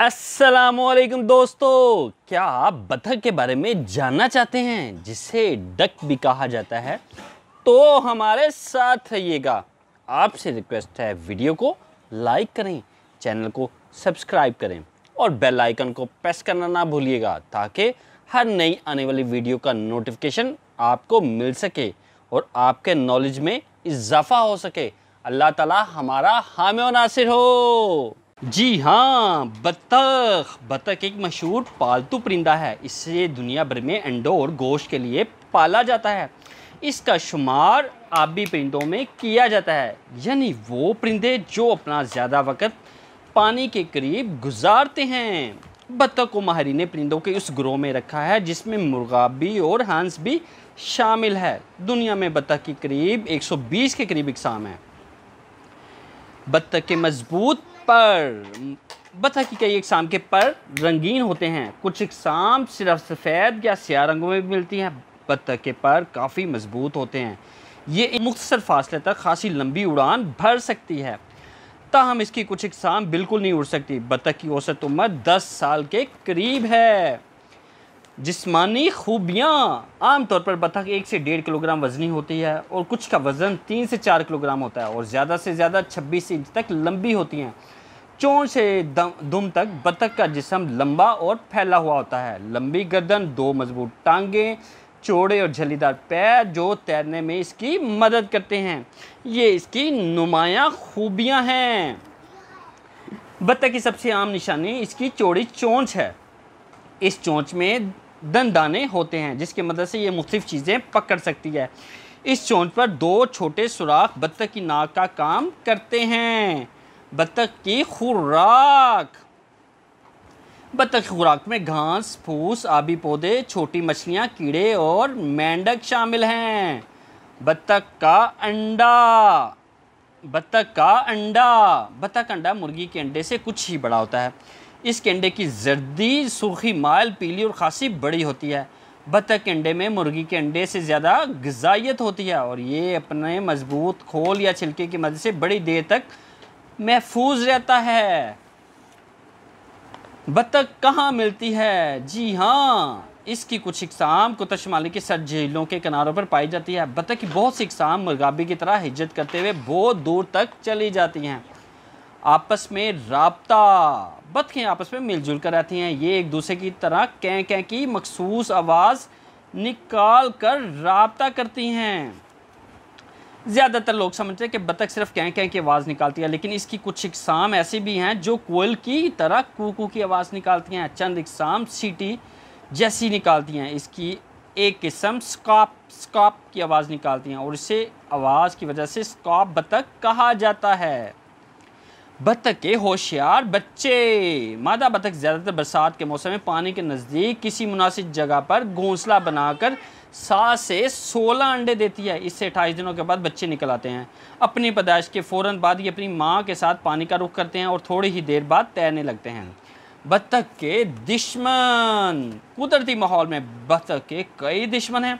असलकुम दोस्तों क्या आप बतख के बारे में जानना चाहते हैं जिसे डक भी कहा जाता है तो हमारे साथ रहिएगा आपसे रिक्वेस्ट है वीडियो को लाइक करें चैनल को सब्सक्राइब करें और बेल आइकन को प्रेस करना ना भूलिएगा ताकि हर नई आने वाली वीडियो का नोटिफिकेशन आपको मिल सके और आपके नॉलेज में इजाफा हो सके अल्लाह ताला हमारा हामी नासिर हो जी हाँ बतख बतख एक मशहूर पालतू परिंदा है इसे दुनिया भर में अंडों और गोश्त के लिए पाला जाता है इसका शुमार आबी परिंदों में किया जाता है यानी वो परिंदे जो अपना ज़्यादा वक्त पानी के करीब गुजारते हैं बतख को माहरीन परिंदों के उस ग्रोह में रखा है जिसमें मुर्गा भी और हंस भी शामिल है दुनिया में बतख के करीब 120 के करीब इकसाम है बत्तख के मजबूत पर कई इकसाम के पर रंगीन होते हैं कुछ इकसाम सिर्फ सफ़ेद या स्या रंगों में भी मिलती हैं बतख के पर काफ़ी मजबूत होते हैं ये मुख्तर फासले तक खासी लंबी उड़ान भर सकती है ताहम इसकी कुछ इकसाम बिल्कुल नहीं उड़ सकती बतख की औसत उम्र 10 साल के करीब है जिसमानी खूबियाँ आमतौर पर बतख एक से डेढ़ किलोग्राम वजनी होती है और कुछ का वज़न तीन से चार किलोग्राम होता है और ज़्यादा से ज़्यादा छब्बीस इंच तक लंबी होती हैं चोंच से दुम तक बतख का जिसम लंबा और फैला हुआ होता है लंबी गर्दन दो मजबूत टांगे चौड़े और झलीदार पैर जो तैरने में इसकी मदद करते हैं ये इसकी नुमाया खूबियां हैं बत्तख की सबसे आम निशानी इसकी चौड़ी चोंच है इस चोंच में दंदाने होते हैं जिसके मदद से ये मुख्तफ चीज़ें पकड़ सकती है इस चोंच पर दो छोटे सुराख बत्तख की नाक का काम करते हैं बतख की खुराक बतख की खुराक में घास फूस आबी पौधे छोटी मछलियाँ कीड़े और मेंढक शामिल हैं बतख का अंडा बतख का अंडा बतख अंडा मुर्गी के अंडे से कुछ ही बड़ा होता है इसके अंडे की जर्दी सुर्खी माल पीली और खासी बड़ी होती है बतख के अंडे में मुर्गी के अंडे से ज़्यादा गजाइत होती है और ये अपने मजबूत खोल या छिलके की मदद से बड़ी देर तक महफूज रहता है बतख कहाँ मिलती है जी हाँ इसकी कुछ इकसाम कुत शुमाली की सर झीलों के किनारों पर पाई जाती है बतख की बहुत सी इकसाम मुर्गाबी की तरह हिजत करते हुए बहुत दूर तक चली जाती हैं आपस में रबता बतखें आपस में मिलजुल कर रहती हैं ये एक दूसरे की तरह कैं कैं की मखसूस आवाज़ निकाल कर रबता करती हैं ज़्यादातर लोग समझते हैं कि बतख सिर्फ कैं कैं की आवाज़ निकालती है लेकिन इसकी कुछ इकसाम ऐसी भी हैं जो कोयल की तरह कुकू की आवाज़ निकालती हैं चंद इकसाम सीटी जैसी निकालती हैं इसकी एक किस्म स्काप स्काप की आवाज़ निकालती हैं और इसे आवाज़ की वजह से स्काप बतख कहा जाता है बतख के होशियार बच्चे मादा बतख ज़्यादातर बरसात के मौसम में पानी के नज़दीक किसी मुनासिब जगह पर घोंसला बनाकर सात से सोलह अंडे देती है इससे अट्ठाईस दिनों के बाद बच्चे निकल आते हैं अपनी पैदाइश के फ़ौर बाद ये अपनी माँ के साथ पानी का रुख करते हैं और थोड़ी ही देर बाद तैरने लगते हैं बतख के दुश्मन कुदरती माहौल में बतख के कई दुश्मन हैं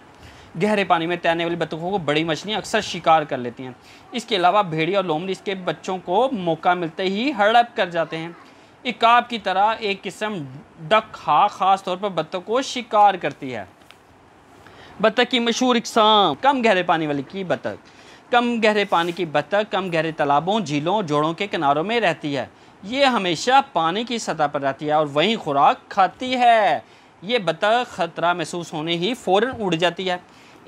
गहरे पानी में तैरने वाली बतखों को बड़ी मछलियाँ अक्सर शिकार कर लेती हैं इसके अलावा भेड़ी और लोमड़ी इसके बच्चों को मौका मिलते ही हड़प कर जाते हैं इकाब की तरह एक किस्म डक हा खास तौर पर बत्तख को शिकार करती है बत्तख की मशहूर इकसाम कम गहरे पानी वाली की बत्तख कम गहरे पानी की बत्तख कम गहरे तालाबों झीलों जोड़ों के किनारों में रहती है ये हमेशा पानी की सतह पर रहती है और वहीं खुराक खाती है ये बत्तख खतरा महसूस होने ही फ़ौर उड़ जाती है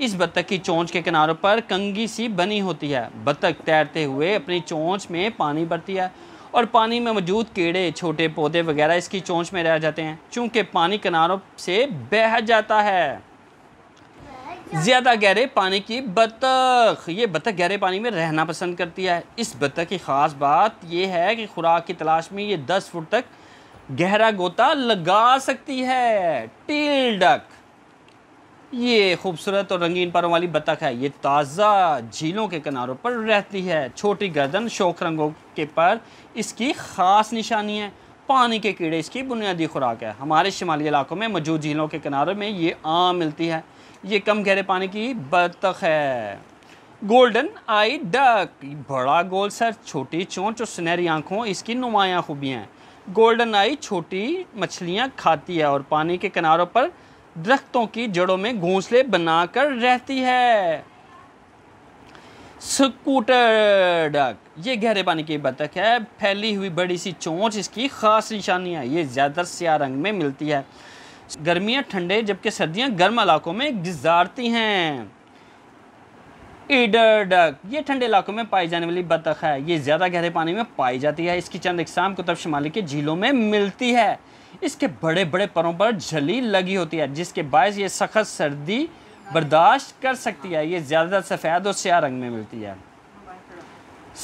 इस बत्तख की चोंच के किनारों पर कंगी सी बनी होती है बत्तख तैरते हुए अपनी चोंच में पानी भरती है और पानी में मौजूद कीड़े छोटे पौधे वगैरह इसकी चोंच में रह जाते हैं चूँकि पानी किनारों से बह जाता है ज़्यादा गहरे पानी की बतख ये बतख गहरे पानी में रहना पसंद करती है इस बतख की ख़ास बात यह है कि खुराक की तलाश में ये दस फुट तक गहरा गोता लगा सकती है टील डक ये खूबसूरत और रंगीन परों वाली बतख है ये ताज़ा झीलों के किनारों पर रहती है छोटी गर्दन शोक रंगों के पर इसकी ख़ास निशानी है पानी के कीड़े इसकी बुनियादी खुराक है हमारे शिमाली इलाकों में मौजूद झीलों के किनारों में ये आम मिलती है ये कम गहरे पानी की बतख है गोल्डन आई डक बड़ा गोल सर छोटी चोंच और सुनहरी आँखों इसकी नुमायाँ खूबियाँ हैं गोल्डन आई छोटी मछलियाँ खाती है और पानी के किनारों पर दरख्तों की जड़ों में घोंसले बनाकर रहती है स्कूटर डक ये गहरे पानी की बतख है फैली हुई बड़ी सी चोंच इसकी खास निशानी है ये ज़्यादातर सिया रंग में मिलती है गर्मियाँ ठंडे जबकि सर्दियाँ गर्म इलाकों में गुजारती हैं ईडर डक ये ठंडे इलाकों में पाई जाने वाली बतख है ये ज़्यादा गहरे पानी में पाई जाती है इसकी चंद इकसाम कुतब शुमाली के झीलों में मिलती है इसके बड़े बड़े परों पर झली लगी होती है जिसके बायस ये सख्त सर्दी बर्दाश्त कर सकती है ये ज़्यादा सफ़ेद और स्या रंग में मिलती है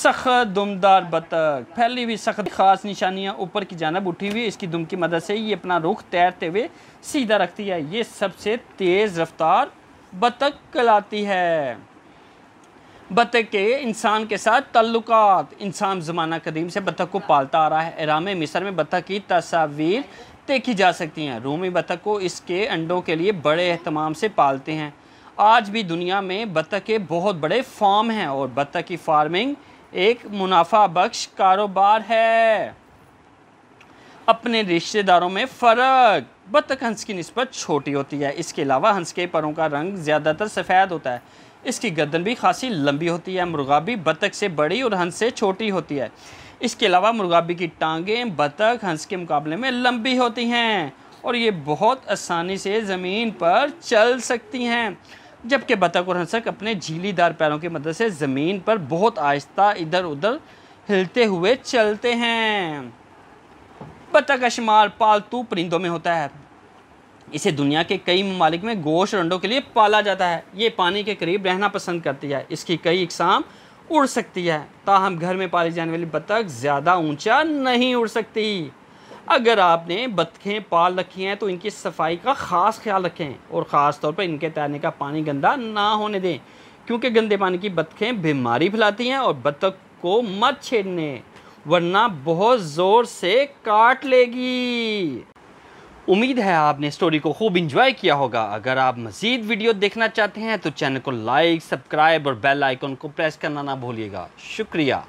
सख्त दुमदार बतख फैली हुई सख्त खास निशानियाँ ऊपर की जानब उठी हुई इसकी दुम की मदद से ये अपना रुख तैरते हुए सीधा रखती है ये सबसे तेज़ रफ्तार बतख कलाती है बतख के इंसान के साथ तल्लुकात इंसान ज़माना कदीम से बतख को पालता आ रहा है इराम मिसर में बतख की तस्वीर देखी जा सकती हैं रोमी बतख को इसके अंडों के लिए बड़े अहतमाम से पालते हैं आज भी दुनिया में बतख के बहुत बड़े फार्म हैं और बतख की फार्मिंग एक मुनाफा बख्श कारोबार है अपने रिश्तेदारों में फ़र्क बत्तख हंस की नस्बत छोटी होती है इसके अलावा हंस के परों का रंग ज़्यादातर सफ़ेद होता है इसकी गर्दन भी खासी लंबी होती है मुर्गाबी बत्तख से बड़ी और हंस से छोटी होती है इसके अलावा मुर्गाबी की टांगें बत्तख हंस के मुकाबले में लंबी होती हैं और ये बहुत आसानी से ज़मीन पर चल सकती हैं जबकि बतख और हंसक अपने झीलीदार पैरों की मदद से ज़मीन पर बहुत आहिस्ता इधर उधर हिलते हुए चलते हैं बत्तख का शुमार पालतू परिंदों में होता है इसे दुनिया के कई ममालिक में गोश और अंडों के लिए पाला जाता है ये पानी के करीब रहना पसंद करती है इसकी कई इकसाम उड़ सकती है ताहम घर में पाली जाने वाली बत्तख ज़्यादा ऊंचा नहीं उड़ सकती अगर आपने बतखें पाल रखी हैं तो इनकी सफाई का ख़ास ख्याल रखें और ख़ास तौर पर इनके तैरने का पानी गंदा ना होने दें क्योंकि गंदे पानी की बतखें बीमारी फैलाती हैं और बत्तख को मत छेड़ने वरना बहुत ज़ोर से काट लेगी उम्मीद है आपने स्टोरी को खूब इंजॉय किया होगा अगर आप मज़ीद वीडियो देखना चाहते हैं तो चैनल को लाइक सब्सक्राइब और बेल आइकन को प्रेस करना ना भूलिएगा शुक्रिया